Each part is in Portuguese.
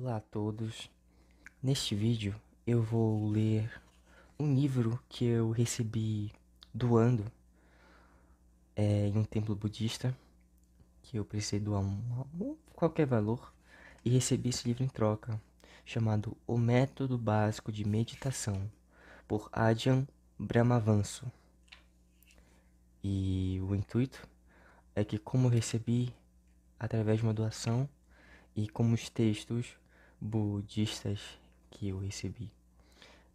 Olá a todos. Neste vídeo eu vou ler um livro que eu recebi doando é, em um templo budista que eu precisei doar um, um, qualquer valor e recebi esse livro em troca, chamado O Método Básico de Meditação, por Adyan Brahmavanso. E o intuito é que como recebi através de uma doação e como os textos budistas que eu recebi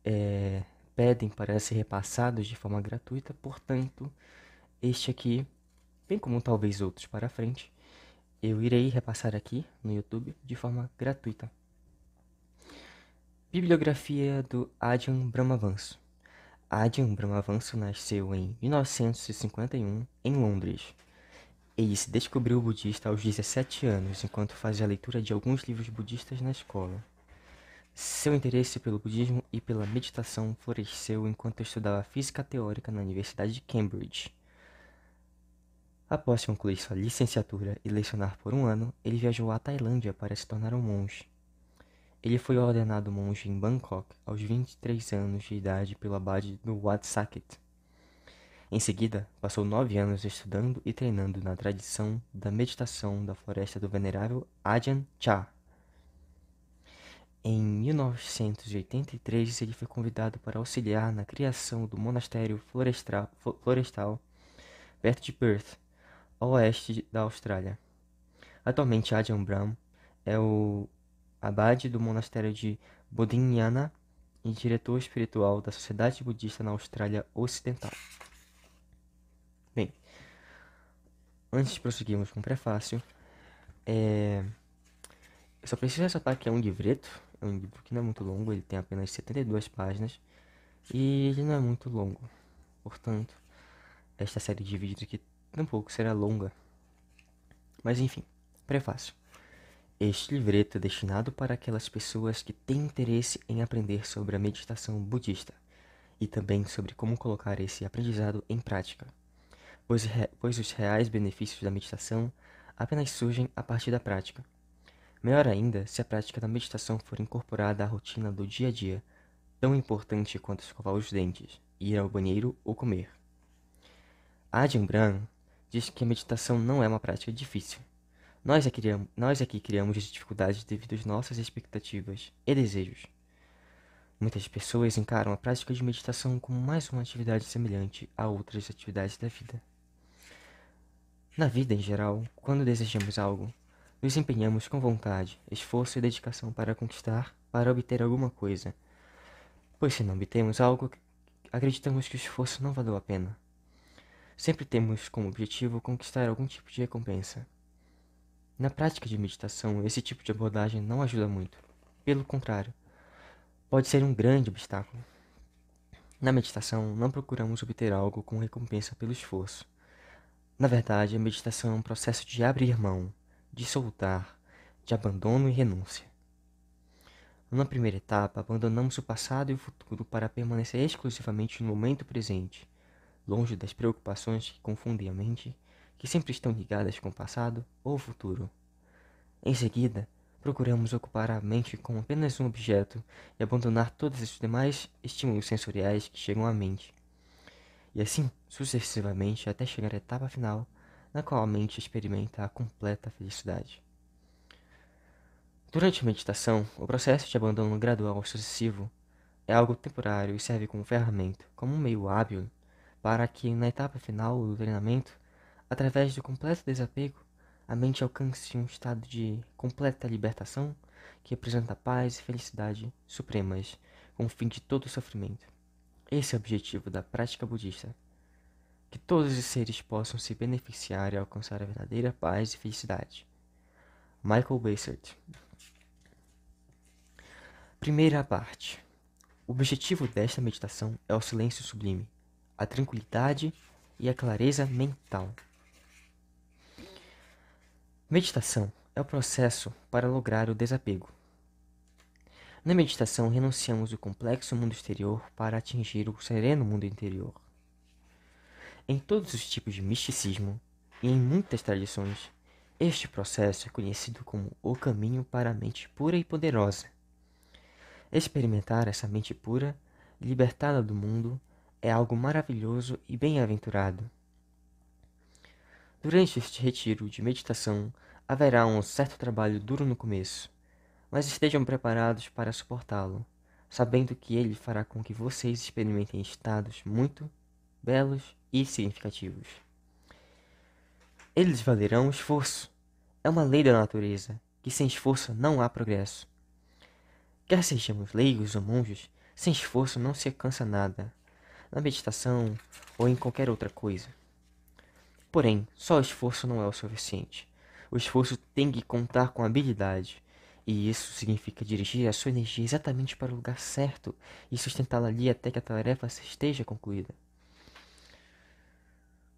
é, pedem para ser repassados de forma gratuita, portanto, este aqui, bem como talvez outros para frente, eu irei repassar aqui no YouTube de forma gratuita. Bibliografia do Adyan Brahmavanso Adyan Brahmavanso nasceu em 1951 em Londres. Ele se descobriu budista aos 17 anos, enquanto fazia a leitura de alguns livros budistas na escola. Seu interesse pelo budismo e pela meditação floresceu enquanto estudava física teórica na Universidade de Cambridge. Após concluir sua licenciatura e lecionar por um ano, ele viajou à Tailândia para se tornar um monge. Ele foi ordenado monge em Bangkok aos 23 anos de idade pelo abade do Wat Saket. Em seguida, passou nove anos estudando e treinando na tradição da meditação da floresta do venerável Ajahn Chah. Em 1983, ele foi convidado para auxiliar na criação do monastério florestal, perto de Perth, ao oeste da Austrália. Atualmente, Ajahn Brahm é o abade do monastério de Bodhinyana e diretor espiritual da Sociedade Budista na Austrália Ocidental. Antes de prosseguirmos com o prefácio, é, é... eu só preciso ressaltar que é um livreto, é um livro que não é muito longo, ele tem apenas 72 páginas e ele não é muito longo. Portanto, esta série de vídeos aqui tampouco será longa. Mas enfim, prefácio. É este livreto é destinado para aquelas pessoas que têm interesse em aprender sobre a meditação budista e também sobre como colocar esse aprendizado em prática pois, pois os reais benefícios da meditação apenas surgem a partir da prática. Melhor ainda se a prática da meditação for incorporada à rotina do dia a dia, tão importante quanto escovar os dentes, ir ao banheiro ou comer. Adrian Brown diz que a meditação não é uma prática difícil. Nós aqui, é é criamos, nós criamos dificuldades devido às nossas expectativas e desejos. Muitas pessoas encaram a prática de meditação como mais uma atividade semelhante a outras atividades da vida. Na vida em geral, quando desejamos algo, nos empenhamos com vontade, esforço e dedicação para conquistar, para obter alguma coisa. Pois se não obtemos algo, acreditamos que o esforço não valeu a pena. Sempre temos como objetivo conquistar algum tipo de recompensa. Na prática de meditação, esse tipo de abordagem não ajuda muito. Pelo contrário, pode ser um grande obstáculo. Na meditação, não procuramos obter algo com recompensa pelo esforço. Na verdade, a meditação é um processo de abrir mão, de soltar, de abandono e renúncia. Na primeira etapa, abandonamos o passado e o futuro para permanecer exclusivamente no momento presente, longe das preocupações que confundem a mente, que sempre estão ligadas com o passado ou o futuro. Em seguida, procuramos ocupar a mente com apenas um objeto e abandonar todos os demais estímulos sensoriais que chegam à mente. E assim, sucessivamente até chegar à etapa final, na qual a mente experimenta a completa felicidade. Durante a meditação, o processo de abandono gradual sucessivo é algo temporário e serve como ferramenta, como um meio hábil, para que, na etapa final do treinamento, através do completo desapego, a mente alcance um estado de completa libertação que apresenta paz e felicidade supremas, com o fim de todo o sofrimento. Esse é o objetivo da prática budista que todos os seres possam se beneficiar e alcançar a verdadeira paz e felicidade. Michael Bassett Primeira parte. O objetivo desta meditação é o silêncio sublime, a tranquilidade e a clareza mental. Meditação é o processo para lograr o desapego. Na meditação, renunciamos o complexo mundo exterior para atingir o sereno mundo interior. Em todos os tipos de misticismo e em muitas tradições, este processo é conhecido como o caminho para a mente pura e poderosa. Experimentar essa mente pura, libertada do mundo, é algo maravilhoso e bem-aventurado. Durante este retiro de meditação, haverá um certo trabalho duro no começo, mas estejam preparados para suportá-lo, sabendo que ele fará com que vocês experimentem estados muito belos e significativos. Eles valerão esforço. É uma lei da natureza que sem esforço não há progresso. Quer sejamos leigos ou monges, sem esforço não se alcança nada, na meditação ou em qualquer outra coisa. Porém, só o esforço não é o suficiente. O esforço tem que contar com habilidade, e isso significa dirigir a sua energia exatamente para o lugar certo e sustentá-la ali até que a tarefa esteja concluída.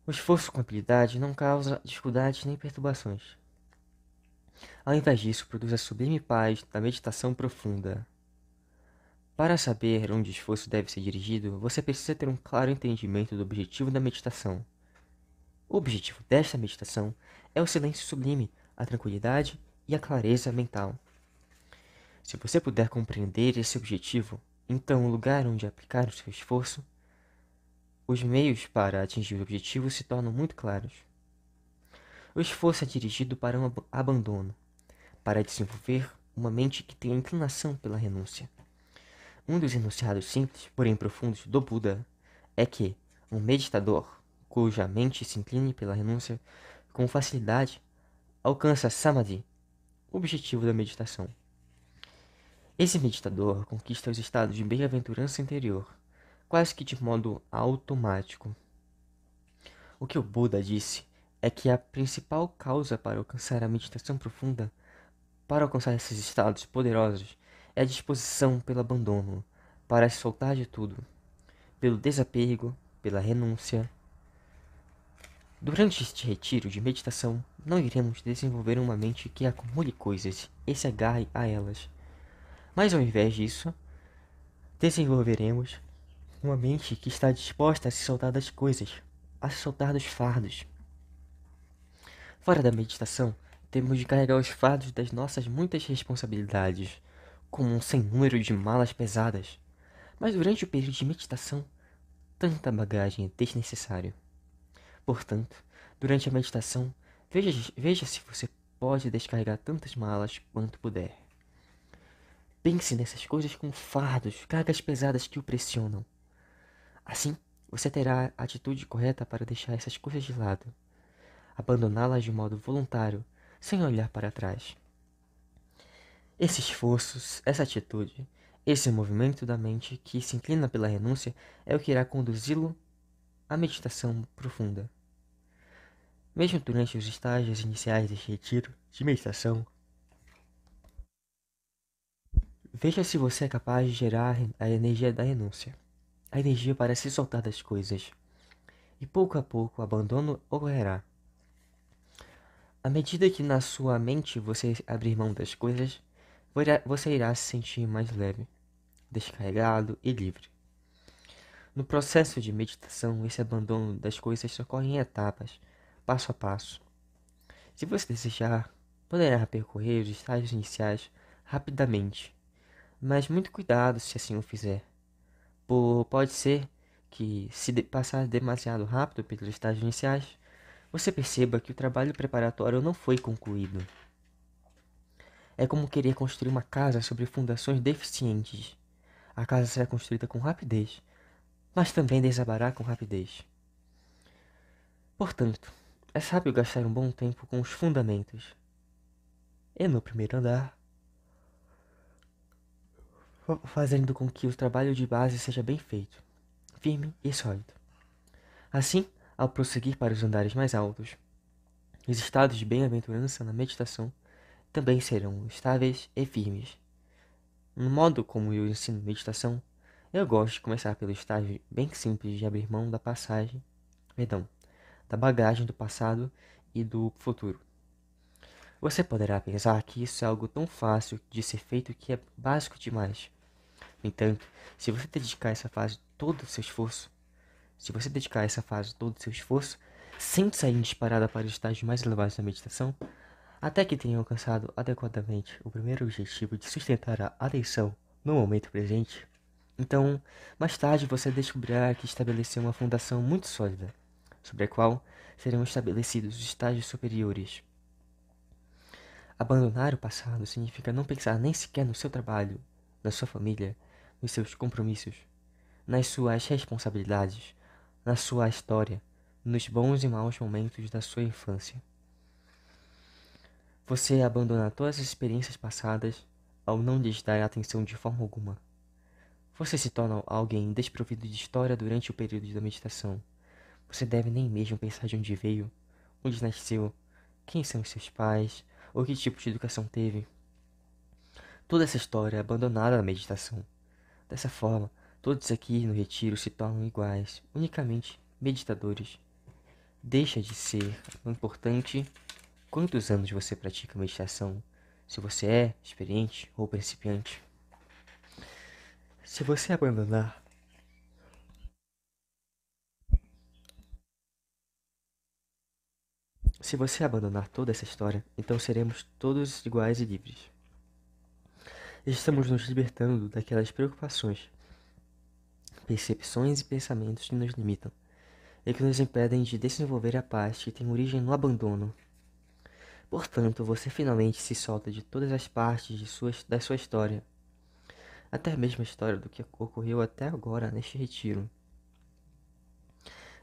O esforço com habilidade não causa dificuldades nem perturbações. Ao invés disso, produz a sublime paz da meditação profunda. Para saber onde o esforço deve ser dirigido, você precisa ter um claro entendimento do objetivo da meditação. O objetivo desta meditação é o silêncio sublime, a tranquilidade e a clareza mental. Se você puder compreender esse objetivo, então o lugar onde aplicar o seu esforço os meios para atingir o objetivo se tornam muito claros. O esforço é dirigido para um abandono, para desenvolver uma mente que tenha inclinação pela renúncia. Um dos enunciados simples, porém profundos, do Buda é que um meditador cuja mente se incline pela renúncia com facilidade alcança Samadhi, o objetivo da meditação. Esse meditador conquista os estados de bem-aventurança interior quase que de modo automático. O que o Buda disse é que a principal causa para alcançar a meditação profunda, para alcançar esses estados poderosos, é a disposição pelo abandono, para se soltar de tudo, pelo desapego, pela renúncia. Durante este retiro de meditação, não iremos desenvolver uma mente que acumule coisas e se agarre a elas. Mas ao invés disso, desenvolveremos uma mente que está disposta a se soltar das coisas, a se soltar dos fardos. Fora da meditação, temos de carregar os fardos das nossas muitas responsabilidades, como um sem número de malas pesadas. Mas durante o período de meditação, tanta bagagem é desnecessária. Portanto, durante a meditação, veja, veja se você pode descarregar tantas malas quanto puder. Pense nessas coisas como fardos, cargas pesadas que o pressionam. Assim, você terá a atitude correta para deixar essas coisas de lado, abandoná-las de modo voluntário, sem olhar para trás. Esse esforço, essa atitude, esse movimento da mente que se inclina pela renúncia é o que irá conduzi-lo à meditação profunda. Mesmo durante os estágios iniciais deste retiro de meditação, veja se você é capaz de gerar a energia da renúncia a energia parece se soltar das coisas, e pouco a pouco o abandono ocorrerá. À medida que na sua mente você abrir mão das coisas, você irá se sentir mais leve, descarregado e livre. No processo de meditação, esse abandono das coisas ocorre em etapas, passo a passo. Se você desejar, poderá percorrer os estágios iniciais rapidamente, mas muito cuidado se assim o fizer por, pode ser que, se de passar demasiado rápido pelos estágios iniciais, você perceba que o trabalho preparatório não foi concluído. É como querer construir uma casa sobre fundações deficientes. A casa será construída com rapidez, mas também desabará com rapidez. Portanto, é sábio gastar um bom tempo com os fundamentos. E no primeiro andar, fazendo com que o trabalho de base seja bem feito, firme e sólido. Assim, ao prosseguir para os andares mais altos, os estados de bem-aventurança na meditação também serão estáveis e firmes. No modo como eu ensino meditação, eu gosto de começar pelo estágio bem simples de abrir mão da passagem, perdão, da bagagem do passado e do futuro. Você poderá pensar que isso é algo tão fácil de ser feito que é básico demais. No entanto, se você dedicar essa fase todo o seu esforço, se você dedicar essa fase todo o seu esforço, sem sair disparada para os estágios mais elevados da meditação, até que tenha alcançado adequadamente o primeiro objetivo de sustentar a atenção no momento presente, então, mais tarde você descobrirá que estabeleceu uma fundação muito sólida, sobre a qual serão estabelecidos os estágios superiores. Abandonar o passado significa não pensar nem sequer no seu trabalho, na sua família, nos seus compromissos, nas suas responsabilidades, na sua história, nos bons e maus momentos da sua infância. Você abandona todas as experiências passadas ao não lhes dar atenção de forma alguma. Você se torna alguém desprovido de história durante o período da meditação. Você deve nem mesmo pensar de onde veio, onde nasceu, quem são seus pais ou que tipo de educação teve. Toda essa história é abandonada na meditação Dessa forma, todos aqui no retiro se tornam iguais, unicamente meditadores. Deixa de ser importante quantos anos você pratica meditação, se você é experiente ou principiante. Se você abandonar Se você abandonar toda essa história, então seremos todos iguais e livres estamos nos libertando daquelas preocupações, percepções e pensamentos que nos limitam e que nos impedem de desenvolver a paz que tem origem no abandono. Portanto, você finalmente se solta de todas as partes de sua, da sua história, até mesmo a história do que ocorreu até agora neste retiro.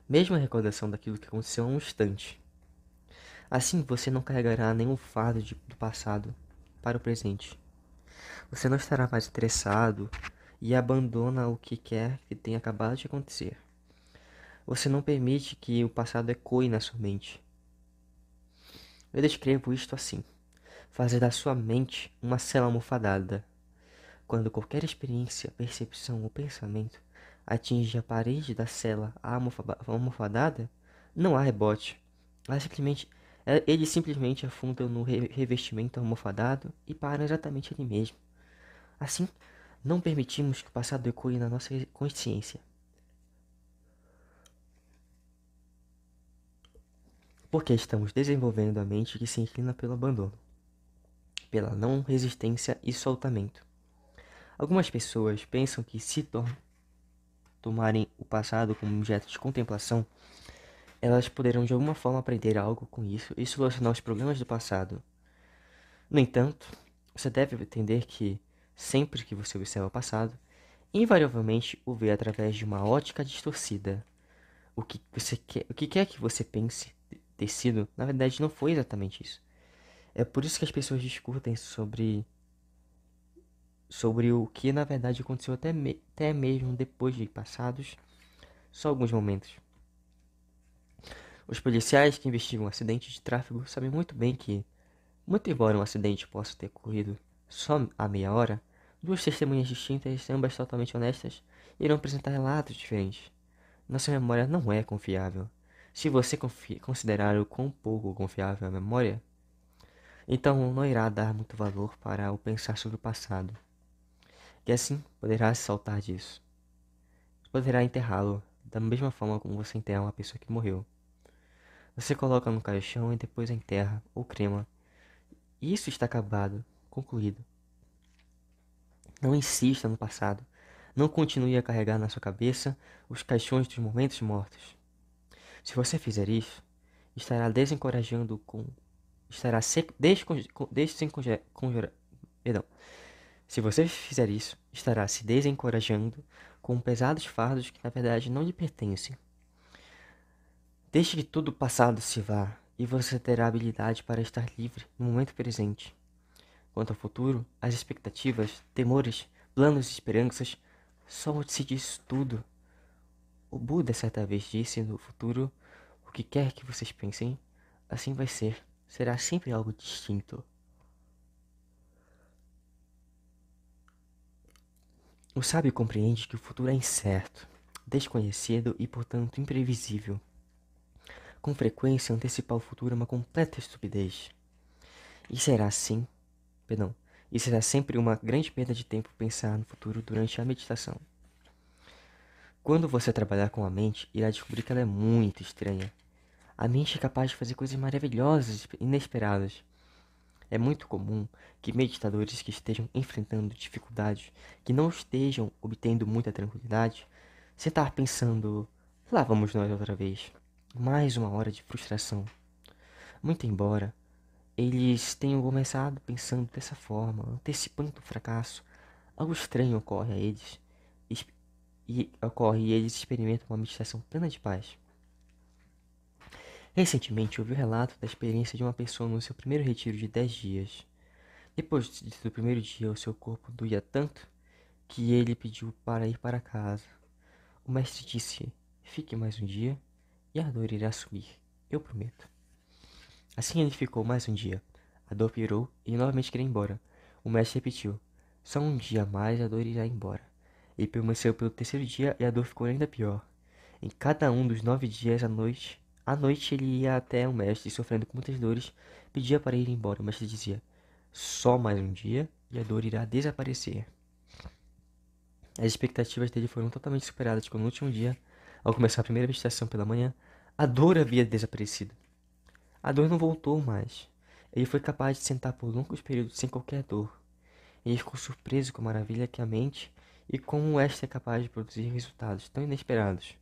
Mesmo a recordação daquilo que aconteceu há um instante. Assim você não carregará nenhum fardo de, do passado para o presente. Você não estará mais estressado e abandona o que quer que tenha acabado de acontecer. Você não permite que o passado ecoe na sua mente. Eu descrevo isto assim: fazer da sua mente uma cela almofadada. Quando qualquer experiência, percepção ou pensamento atinge a parede da cela almofadada, não há rebote. Ela simplesmente é, ele simplesmente afunda no revestimento almofadado e para exatamente ali mesmo. Assim, não permitimos que o passado ecoe na nossa consciência. Porque estamos desenvolvendo a mente que se inclina pelo abandono, pela não resistência e soltamento. Algumas pessoas pensam que se tomarem o passado como objeto de contemplação, elas poderão de alguma forma aprender algo com isso e solucionar os problemas do passado. No entanto, você deve entender que, sempre que você observa o passado, invariavelmente o vê através de uma ótica distorcida. O que, você quer, o que quer que você pense ter sido, na verdade, não foi exatamente isso. É por isso que as pessoas discutem sobre sobre o que na verdade aconteceu até, me até mesmo depois de passados só alguns momentos. Os policiais que investigam um acidente de tráfego sabem muito bem que, muito embora um acidente possa ter ocorrido só há meia hora, duas testemunhas distintas, ambas totalmente honestas, irão apresentar relatos diferentes. Nossa memória não é confiável. Se você considerar o quão pouco confiável é a memória, então não irá dar muito valor para o pensar sobre o passado. E assim poderá se saltar disso. Poderá enterrá-lo da mesma forma como você enterra uma pessoa que morreu. Você coloca no caixão e depois enterra ou crema. Isso está acabado, concluído. Não insista no passado. Não continue a carregar na sua cabeça os caixões dos momentos mortos. Se você fizer isso, estará desencorajando com. Estará se... Perdão. Se você fizer isso, estará se desencorajando com pesados fardos que na verdade não lhe pertencem. Deixe que tudo passado se vá e você terá habilidade para estar livre no momento presente. Quanto ao futuro, as expectativas, temores, planos e esperanças só se diz tudo. O Buda certa vez disse no futuro: o que quer que vocês pensem, assim vai ser. Será sempre algo distinto. O sábio compreende que o futuro é incerto, desconhecido e, portanto, imprevisível. Com frequência, antecipar o futuro é uma completa estupidez. E será assim, perdão, e será sempre uma grande perda de tempo pensar no futuro durante a meditação. Quando você trabalhar com a mente, irá descobrir que ela é muito estranha. A mente é capaz de fazer coisas maravilhosas e inesperadas. É muito comum que meditadores que estejam enfrentando dificuldades, que não estejam obtendo muita tranquilidade, sentar pensando, lá vamos nós outra vez mais uma hora de frustração. Muito embora eles tenham começado pensando dessa forma, antecipando o fracasso, algo estranho ocorre a eles e ocorre e eles experimentam uma meditação plena de paz. Recentemente ouvi o relato da experiência de uma pessoa no seu primeiro retiro de 10 dias. Depois do primeiro dia, o seu corpo doía tanto que ele pediu para ir para casa. O mestre disse: Fique mais um dia e a dor irá subir, eu prometo. Assim ele ficou mais um dia. A dor piorou e novamente queria ir embora. O mestre repetiu: Só um dia mais a dor irá embora. E permaneceu pelo terceiro dia e a dor ficou ainda pior. Em cada um dos nove dias à noite, à noite ele ia até o mestre, sofrendo com muitas dores, pedia para ir embora. O mestre dizia: Só mais um dia e a dor irá desaparecer. As expectativas dele foram totalmente superadas quando no último dia ao começar a primeira meditação pela manhã, a dor havia desaparecido. A dor não voltou mais. Ele foi capaz de sentar por longos períodos sem qualquer dor. Ele ficou surpreso com a maravilha que a mente e como esta é capaz de produzir resultados tão inesperados.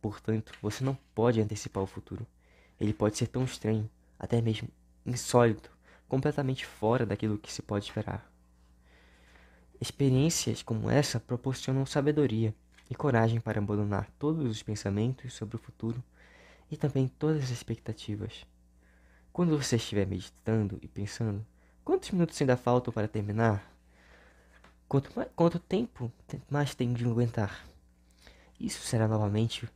Portanto, você não pode antecipar o futuro. Ele pode ser tão estranho, até mesmo insólito, completamente fora daquilo que se pode esperar. Experiências como essa proporcionam sabedoria, e coragem para abandonar todos os pensamentos sobre o futuro e também todas as expectativas. Quando você estiver meditando e pensando, quantos minutos ainda faltam para terminar? Quanto, mais, quanto tempo mais tenho de aguentar? Isso será novamente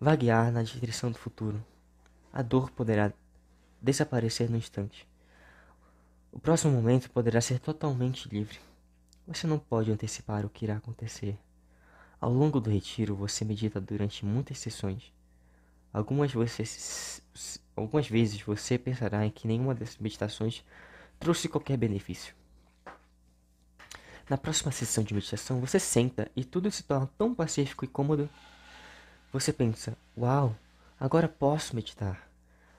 vaguear na direção do futuro. A dor poderá desaparecer no instante. O próximo momento poderá ser totalmente livre. Você não pode antecipar o que irá acontecer. Ao longo do retiro, você medita durante muitas sessões. Algumas, você, algumas vezes você pensará em que nenhuma dessas meditações trouxe qualquer benefício. Na próxima sessão de meditação, você senta e tudo se torna tão pacífico e cômodo. Você pensa: Uau, agora posso meditar.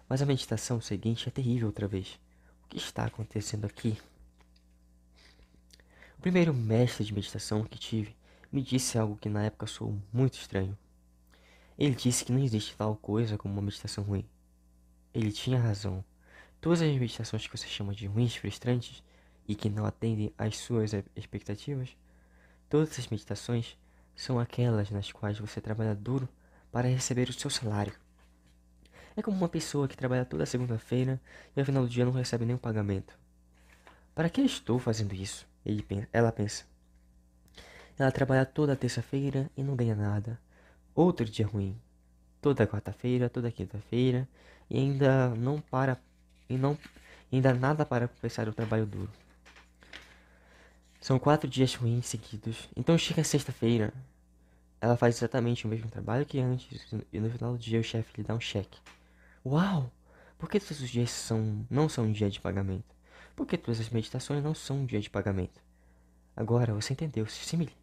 Mas a meditação seguinte é terrível outra vez. O que está acontecendo aqui? O primeiro mestre de meditação que tive me disse algo que na época soou muito estranho. Ele disse que não existe tal coisa como uma meditação ruim. Ele tinha razão. Todas as meditações que você chama de ruins, frustrantes e que não atendem às suas expectativas, todas as meditações são aquelas nas quais você trabalha duro para receber o seu salário. É como uma pessoa que trabalha toda segunda-feira e ao final do dia não recebe nenhum pagamento. Para que estou fazendo isso? Ele, ela pensa. Ela trabalha toda terça-feira e não ganha nada. Outro dia ruim. Toda quarta-feira, toda quinta-feira e ainda não para e não ainda nada para compensar o trabalho duro. São quatro dias ruins seguidos. Então chega sexta-feira. Ela faz exatamente o mesmo trabalho que antes e no final do dia o chefe lhe dá um cheque. Uau! Por que todos os dias são, não são um dia de pagamento? Por que todas as meditações não são um dia de pagamento? Agora você entendeu, Simile.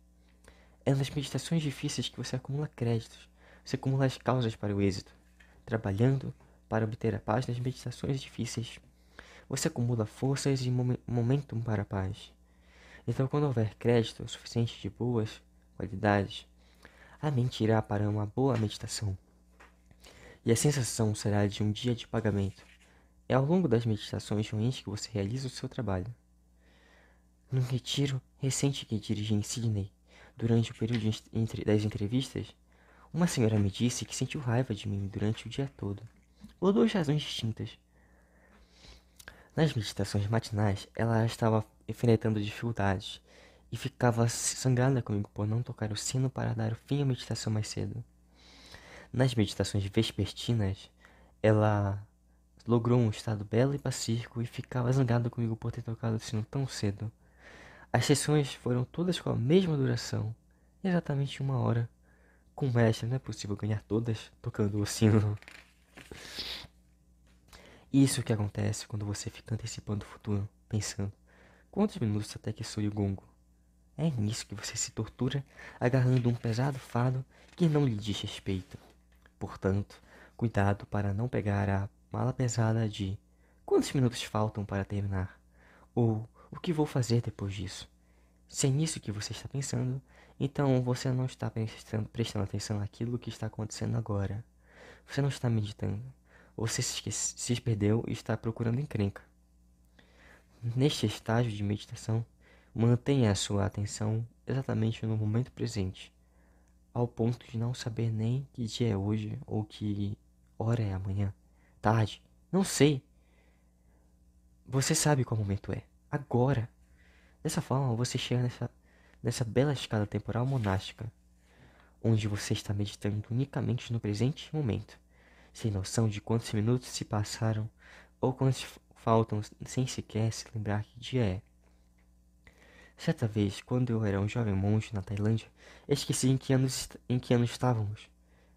É nas meditações difíceis que você acumula créditos, você acumula as causas para o êxito, trabalhando para obter a paz nas meditações difíceis. Você acumula forças e momentum para a paz. Então, quando houver crédito suficiente de boas qualidades, a mente irá para uma boa meditação. E a sensação será de um dia de pagamento. É ao longo das meditações ruins que você realiza o seu trabalho. Num retiro recente que dirigi em Sydney, Durante o período entre das entrevistas, uma senhora me disse que sentiu raiva de mim durante o dia todo, por duas razões distintas. Nas meditações matinais, ela estava enfrentando dificuldades e ficava sangrada comigo por não tocar o sino para dar fim à meditação mais cedo. Nas meditações vespertinas, ela logrou um estado belo e pacífico e ficava zangada comigo por ter tocado o sino tão cedo. As sessões foram todas com a mesma duração, exatamente uma hora. Com mestre não é possível ganhar todas tocando o sino. Isso que acontece quando você fica antecipando o futuro, pensando quantos minutos até que soe o gongo. É nisso que você se tortura, agarrando um pesado fado que não lhe diz respeito. Portanto, cuidado para não pegar a mala pesada de quantos minutos faltam para terminar? Ou o que vou fazer depois disso? Se é nisso que você está pensando, então você não está prestando, prestando atenção naquilo que está acontecendo agora. Você não está meditando. Você se, esquece, se perdeu e está procurando encrenca. Neste estágio de meditação, mantenha a sua atenção exatamente no momento presente, ao ponto de não saber nem que dia é hoje ou que hora é amanhã, tarde, não sei. Você sabe qual momento é agora. Dessa forma, você chega nessa, nessa bela escada temporal monástica, onde você está meditando unicamente no presente momento, sem noção de quantos minutos se passaram ou quantos faltam, sem sequer se lembrar que dia é. Certa vez, quando eu era um jovem monge na Tailândia, esqueci em que, anos, em que ano estávamos.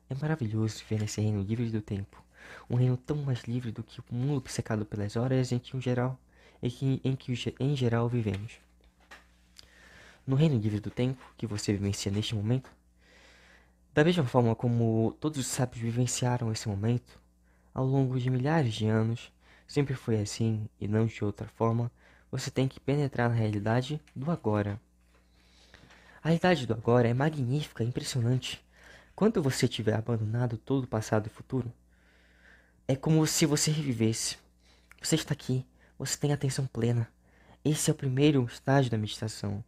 É maravilhoso ver esse reino livre do tempo. Um reino tão mais livre do que o mundo obcecado pelas horas em que, em geral, e que, em que em geral vivemos. No reino livre do tempo que você vivencia neste momento, da mesma forma como todos os sábios vivenciaram esse momento, ao longo de milhares de anos, sempre foi assim e não de outra forma, você tem que penetrar na realidade do agora. A realidade do agora é magnífica, impressionante. Quando você tiver abandonado todo o passado e futuro, é como se você revivesse. Você está aqui, você tem atenção plena. Esse é o primeiro estágio da meditação.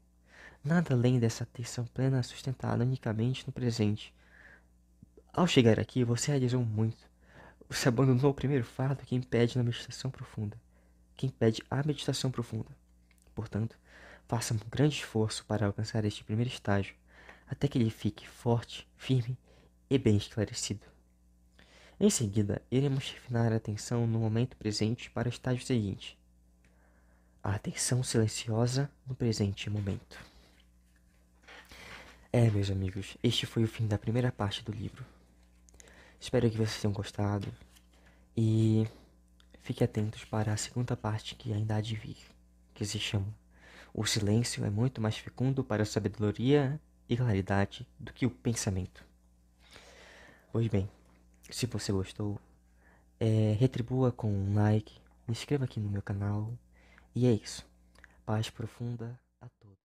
Nada além dessa atenção plena sustentada unicamente no presente. Ao chegar aqui, você realizou muito. Você abandonou o primeiro fardo que impede na meditação profunda. Que impede a meditação profunda. Portanto, faça um grande esforço para alcançar este primeiro estágio, até que ele fique forte, firme e bem esclarecido. Em seguida, iremos refinar a atenção no momento presente para o estágio seguinte, a atenção silenciosa no presente momento. É, meus amigos, este foi o fim da primeira parte do livro. Espero que vocês tenham gostado e fiquem atentos para a segunda parte que ainda há de vir, que se chama O silêncio é muito mais fecundo para a sabedoria e claridade do que o pensamento. Pois bem, se você gostou, é, retribua com um like, se inscreva aqui no meu canal e é isso. Paz profunda a todos.